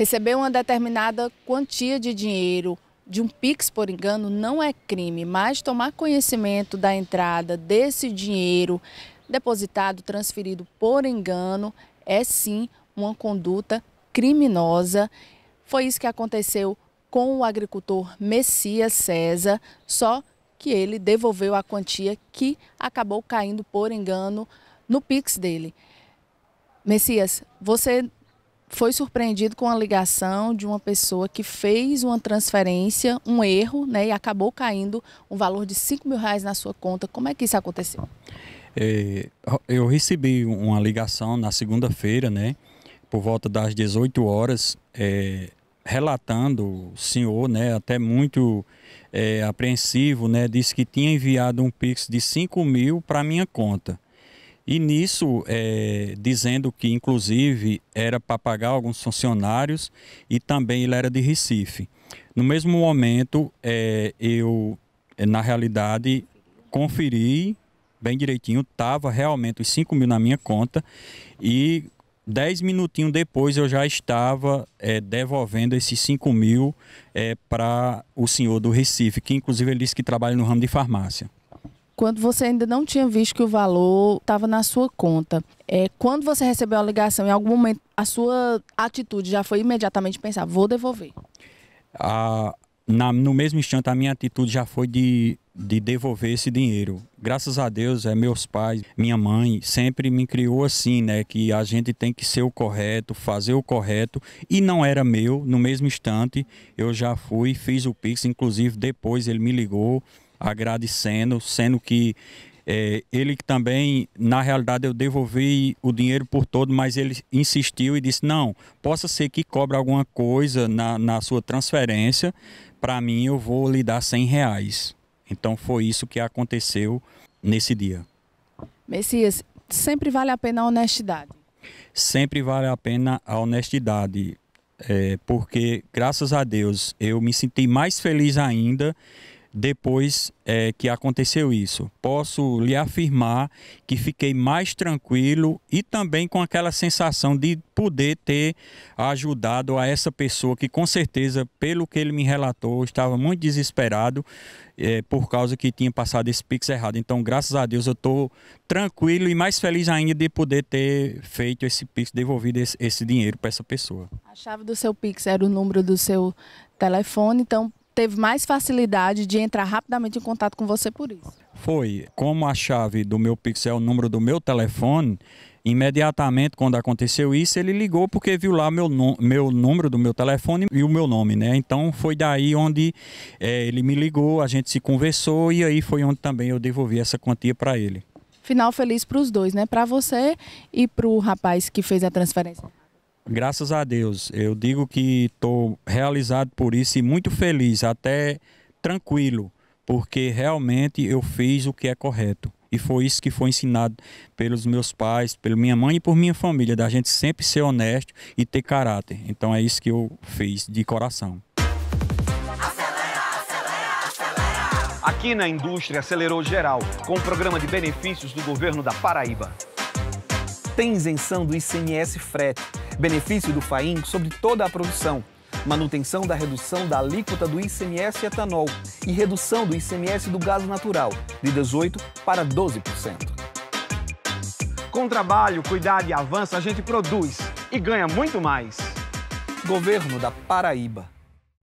Receber uma determinada quantia de dinheiro de um Pix por engano não é crime, mas tomar conhecimento da entrada desse dinheiro depositado, transferido por engano, é sim uma conduta criminosa. Foi isso que aconteceu com o agricultor Messias César, só que ele devolveu a quantia que acabou caindo por engano no Pix dele. Messias, você foi surpreendido com a ligação de uma pessoa que fez uma transferência, um erro, né, e acabou caindo um valor de 5 mil reais na sua conta. Como é que isso aconteceu? É, eu recebi uma ligação na segunda-feira, né, por volta das 18 horas, é, relatando o senhor, né, até muito é, apreensivo, né, disse que tinha enviado um Pix de 5 mil para minha conta. E nisso, é, dizendo que inclusive era para pagar alguns funcionários e também ele era de Recife. No mesmo momento, é, eu, é, na realidade, conferi bem direitinho, estava realmente os 5 mil na minha conta e 10 minutinhos depois eu já estava é, devolvendo esses 5 mil é, para o senhor do Recife, que inclusive ele disse que trabalha no ramo de farmácia quando você ainda não tinha visto que o valor estava na sua conta. É, quando você recebeu a ligação, em algum momento, a sua atitude já foi imediatamente pensar, vou devolver? Ah, na, no mesmo instante, a minha atitude já foi de, de devolver esse dinheiro. Graças a Deus, é meus pais, minha mãe, sempre me criou assim, né? Que a gente tem que ser o correto, fazer o correto. E não era meu, no mesmo instante, eu já fui, fiz o Pix, inclusive depois ele me ligou agradecendo, sendo que é, ele também, na realidade, eu devolvi o dinheiro por todo, mas ele insistiu e disse: não, possa ser que cobre alguma coisa na, na sua transferência, para mim eu vou lhe dar 100 reais. Então foi isso que aconteceu nesse dia. Messias, sempre vale a pena a honestidade? Sempre vale a pena a honestidade, é, porque graças a Deus eu me senti mais feliz ainda depois é, que aconteceu isso. Posso lhe afirmar que fiquei mais tranquilo e também com aquela sensação de poder ter ajudado a essa pessoa que, com certeza, pelo que ele me relatou, estava muito desesperado é, por causa que tinha passado esse pix errado. Então, graças a Deus, eu estou tranquilo e mais feliz ainda de poder ter feito esse pix, devolvido esse, esse dinheiro para essa pessoa. A chave do seu pix era o número do seu telefone, então teve mais facilidade de entrar rapidamente em contato com você por isso? Foi. Como a chave do meu Pix é o número do meu telefone, imediatamente quando aconteceu isso, ele ligou porque viu lá meu, meu número do meu telefone e o meu nome, né? Então foi daí onde é, ele me ligou, a gente se conversou e aí foi onde também eu devolvi essa quantia para ele. Final feliz para os dois, né? Para você e para o rapaz que fez a transferência. Graças a Deus, eu digo que estou realizado por isso e muito feliz, até tranquilo, porque realmente eu fiz o que é correto. E foi isso que foi ensinado pelos meus pais, pela minha mãe e por minha família, da gente sempre ser honesto e ter caráter. Então é isso que eu fiz de coração. Aqui na indústria acelerou geral, com o programa de benefícios do governo da Paraíba. Tem isenção do ICMS frete benefício do FAIM sobre toda a produção, manutenção da redução da alíquota do ICMS etanol e redução do ICMS do gás natural, de 18% para 12%. Com trabalho, cuidado e avanço, a gente produz e ganha muito mais. Governo da Paraíba.